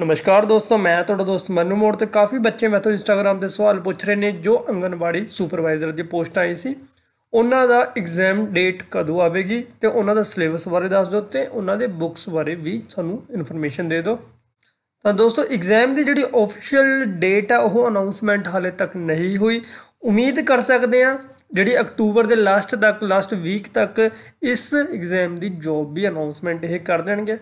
ਨਮਸਕਾਰ ਦੋਸਤੋ ਮੈਂ ਤੁਹਾਡਾ ਦੋਸਤ ਮਨੂ ਮੋੜ ਤੇ ਕਾਫੀ ਬੱਚੇ ਮੈਥੋਂ ਤੋਂ ਇੰਸਟਾਗ੍ਰam ਤੇ ਸਵਾਲ ਪੁੱਛ ਰਹੇ ਨੇ ਜੋ ਅੰਗਨਵਾੜੀ ਸੁਪਰਵਾਈਜ਼ਰ ਦੀ ਪੋਸਟ ਆਈ ਸੀ ਉਹਨਾਂ ਦਾ ਐਗਜ਼ਾਮ ਡੇਟ ਕਦੋਂ ਆਵੇਗੀ ਤੇ ਉਹਨਾਂ ਦਾ ਸਿਲੇਬਸ ਬਾਰੇ ਦੱਸ ਦਿਓ ਤੇ ਉਹਨਾਂ ਦੇ ਬੁੱਕਸ ਬਾਰੇ ਵੀ ਸਾਨੂੰ ਇਨਫੋਰਮੇਸ਼ਨ ਦੇ ਦਿਓ ਤਾਂ ਦੋਸਤੋ ਐਗਜ਼ਾਮ ਦੀ ਜਿਹੜੀ ਆਫੀਸ਼ੀਅਲ ਡੇਟ ਆ ਉਹ ਅਨਾਉਂਸਮੈਂਟ ਹਾਲੇ ਤੱਕ ਨਹੀਂ ਹੋਈ ਉਮੀਦ ਕਰ ਸਕਦੇ ਆ ਜਿਹੜੀ ਅਕਤੂਬਰ ਦੇ ਲਾਸਟ ਤੱਕ ਲਾਸਟ ਵੀਕ ਤੱਕ ਇਸ ਐਗਜ਼ਾਮ ਦੀ ਜੋਬ ਵੀ ਅਨਾਉਂਸਮੈਂਟ ਇਹ ਕਰ ਦੇਣਗੇ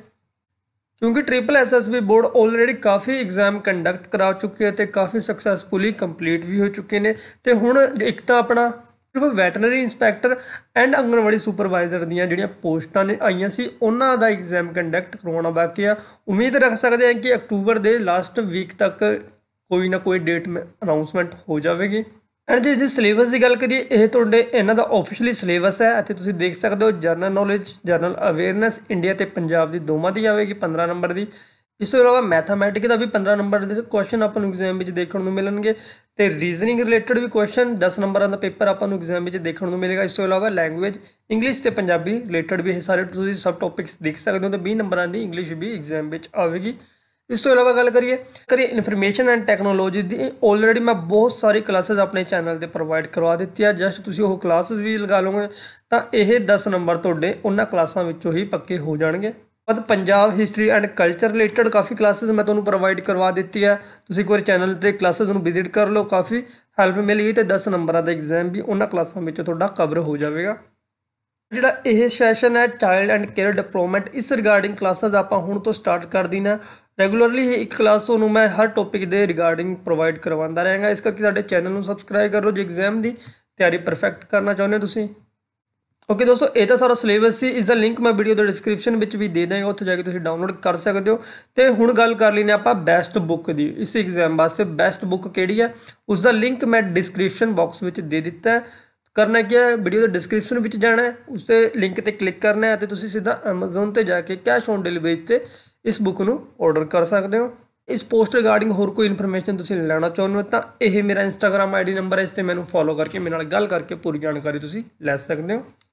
ਕਿਉਂਕਿ ਟ੍ਰਿਪਲ ਐਸਐਸਬੀ ਬੋਰਡ ਆਲਰੇਡੀ ਕਾਫੀ ਐਗਜ਼ਾਮ ਕੰਡਕਟ ਕਰਾ ਚੁੱਕੇ ਹੈ ਤੇ ਕਾਫੀ ਸਕਸੈਸਫੁਲੀ ਕੰਪਲੀਟ ਵੀ ਹੋ ਚੁੱਕੇ ਨੇ ਤੇ ਹੁਣ ਇੱਕ ਤਾਂ ਆਪਣਾ ਸਿਰਫ veterinary inspector and anganwadi supervisor ਦੀਆਂ ਜਿਹੜੀਆਂ ਪੋਸਟਾਂ ਨੇ ਆਈਆਂ ਸੀ ਉਹਨਾਂ ਦਾ ਐਗਜ਼ਾਮ ਕੰਡਕਟ ਕਰਾਉਣਾ ਬਾਕੀ ਆ ਉਮੀਦ ਰੱਖ ਸਕਦੇ ਹਾਂ ਕਿ ਅਕਤੂਬਰ ਦੇ ਲਾਸਟ ਵੀਕ ਤੱਕ ਕੋਈ ਨਾ ਕੋਈ ਡੇਟ ਅਨਾਉਂਸਮੈਂਟ ਹੋ ਜਾਵੇਗੀ ਐਂਡ ਜੇ ਜੀ ਸਿਲੇਬਸ ਦੀ ਗੱਲ ਕਰੀਏ ਇਹ ਤੁਹਾਡੇ ਇਹਨਾਂ ਦਾ ਆਫੀਸ਼ੀਅਲੀ ਸਿਲੇਬਸ ਹੈ ਅਤੇ ਤੁਸੀਂ ਦੇਖ ਸਕਦੇ ਹੋ general knowledge general awareness India ਤੇ ਪੰਜਾਬ ਦੀ ਦੋਵਾਂ ਦੀ ਆਵੇਗੀ 15 ਨੰਬਰ ਦੀ ਇਸ ਤੋਂ ਇਲਾਵਾ ਮੈਥਮੈਟਿਕ ਦਾ ਵੀ 15 ਨੰਬਰ ਦੇ ਕੁਐਸਚਨ ਆਪਾਂ ਨੂੰ ਐਗਜ਼ਾਮ ਵਿੱਚ ਦੇਖਣ ਨੂੰ ਮਿਲਣਗੇ ਤੇ ਰੀਜ਼ਨਿੰਗ ਰਿਲੇਟਡ ਵੀ ਕੁਐਸਚਨ 10 ਨੰਬਰਾਂ ਦਾ ਪੇਪਰ ਆਪਾਂ ਨੂੰ ਐਗਜ਼ਾਮ ਵਿੱਚ ਦੇਖਣ ਨੂੰ ਮਿਲੇਗਾ ਇਸ ਤੋਂ ਇਲਾਵਾ ਲੈਂਗੁਏਜ ਇੰਗਲਿਸ਼ ਤੇ ਪੰਜਾਬੀ ਰਿਲੇਟਡ ਵੀ ਇਹ ਸਾਰੇ ਤੁਸੀਂ ਸਬ ਟੌਪਿਕਸ ਦੇਖ ਸਕਦੇ ਹੋ ਤੇ 20 ਨੰਬਰਾਂ ਦੀ ਇੰਗਲਿਸ਼ ਵੀ ਐਗਜ਼ਾਮ ਵਿੱਚ ਆਵੇਗੀ ਇਸ ਤੋਂ ਇਲਾਵਾ ਗੱਲ ਕਰੀਏ ਕਰੀਏ ਇਨਫੋਰਮੇਸ਼ਨ ਐਂਡ ਟੈਕਨੋਲੋਜੀ ਦੀ ਆਲਰੇਡੀ ਮੈਂ ਬਹੁਤ ਸਾਰੀ ਕਲਾਸਸ ਆਪਣੇ ਚੈਨਲ ਤੇ ਪ੍ਰੋਵਾਈਡ ਕਰਵਾ ਦਿੱਤੀ ਆ ਜਸਟ ਤੁਸੀਂ ਉਹ ਕਲਾਸਸ ਵੀ ਲਗਾ ਲਓਗੇ ਤਾਂ ਇਹ 10 ਨੰਬਰ ਤੁਹਾਡੇ ਉਹਨਾਂ ਕਲਾਸਾਂ ਵਿੱਚੋਂ ਹੀ ਪੱਕੇ ਹੋ ਜਾਣਗੇ ਬਾਅਦ Punjab history and culture related ਕਾਫੀ ਕਲਾਸਸ ਮੈਂ ਤੁਹਾਨੂੰ ਪ੍ਰੋਵਾਈਡ ਕਰਵਾ ਦਿੱਤੀ ਆ ਤੁਸੀਂ ਇੱਕ ਵਾਰ ਚੈਨਲ ਤੇ ਕਲਾਸਸ ਨੂੰ ਵਿਜ਼ਿਟ ਕਰ ਲਓ ਕਾਫੀ ਹੈਲਪ ਮਿਲੇਗੀ ਤੇ 10 ਨੰਬਰਾਂ ਦਾ ਐਗਜ਼ਾਮ ਵੀ ਉਹਨਾਂ ਕਲਾਸਾਂ ਵਿੱਚੋਂ ਤੁਹਾਡਾ ਕਵਰ ਹੋ ਜਾਵੇਗਾ ਜਿਹੜਾ ਇਹ ਸੈਸ਼ਨ ਹੈ ਚਾਈਲਡ ਐਂਡ ਕੇਅਰ ਡਿਪਲੋਮੈਂਟ ਇਸ ਰਿਗਾਰਡਿੰਗ ਕਲਾਸਸ ਆਪਾਂ ਹੁਣ ਤੋਂ ਸਟਾਰਟ ਕਰ ਦੇਣਾ ਰੈਗੂਲਰਲੀ ਇੱਕ ਕਲਾਸ ਤੁਹਾਨੂੰ ਮੈਂ ਹਰ ਟੌਪਿਕ ਦੇ ਰਿਗਾਰਡਿੰਗ ਪ੍ਰੋਵਾਈਡ ਕਰਵਾਉਂਦਾ ਰਹਾਂਗਾ ਇਸ ਕਰਕੇ ਸਾਡੇ ਚੈਨਲ ਨੂੰ ਸਬਸਕ੍ਰਾਈਬ ਕਰੋ ਜੇ ਐਗਜ਼ਾਮ ਦੀ ਤਿਆਰੀ ਪਰਫੈਕਟ ਕਰਨਾ ਚਾਹੁੰਦੇ ਹੋ ਤੁਸੀਂ ਓਕੇ ਦੋਸਤੋ ਇਹ ਤਾਂ ਸਾਰਾ ਸਿਲੇਬਸ ਸੀ ਇਸ ਦਾ ਲਿੰਕ ਮੈਂ ਵੀਡੀਓ ਦੇ ਡਿਸਕ੍ਰਿਪਸ਼ਨ ਵਿੱਚ ਵੀ ਦੇ ਦਾਂਗਾ ਉੱਥੇ ਜਾ ਕੇ ਤੁਸੀਂ ਡਾਊਨਲੋਡ ਕਰ ਸਕਦੇ ਹੋ ਤੇ ਹੁਣ ਗੱਲ ਕਰ ਲਈਨੇ ਆਪਾਂ ਬੈਸਟ ਬੁੱਕ ਦੀ ਇਸ ਐਗਜ਼ਾਮ ਵਾਸਤੇ ਬੈਸਟ ਬੁੱਕ ਕਿਹੜੀ ਹੈ ਉਸ ਦਾ ਲਿੰਕ ਮੈਂ ਡਿਸਕ੍ਰਿਪਸ਼ਨ ਬਾਕਸ ਵਿੱਚ ਦੇ ਦਿੱਤਾ ਹੈ ਕਰਨਾ ਕੀ ਹੈ ਵੀਡੀਓ ਦੇ ਡਿਸਕ੍ਰਿਪਸ਼ਨ ਵਿੱਚ ਜਾਣਾ ਹੈ ਉਸ ਤੇ ਲਿੰਕ ਤੇ ਕਲਿੱਕ ਕਰਨਾ ਹੈ ਤੇ ਤੁਸੀਂ ਸਿੱਧਾ Amazon ਤੇ ਜਾ ਕੇ ਕੈਸ਼ ਔਨ ਡਿਲੀਵਰੀ ਤੇ ਇਸ ਬੁੱਕ ਨੂੰ ਆਰਡਰ ਕਰ ਸਕਦੇ ਹੋ ਇਸ ਪੋਸਟ ਰਿਗਾਰਡਿੰਗ ਹੋਰ ਕੋਈ ਇਨਫੋਰਮੇਸ਼ਨ ਤੁਸੀਂ ਲੈਣਾ ਚਾਹੁੰਦੇ ਹੋ ਤਾਂ ਇਹ ਮੇਰਾ ਇੰਸਟਾਗ੍ਰam ਆਈਡੀ ਨੰਬਰ ਹੈ ਇਸ ਤੇ ਮੈਨੂੰ ਫੋਲੋ ਕਰਕੇ ਮੇਰੇ ਨਾਲ ਗੱਲ ਕਰਕੇ ਪੂਰੀ ਜਾਣਕਾਰੀ ਤੁਸੀਂ ਲੈ ਸਕਦੇ ਹੋ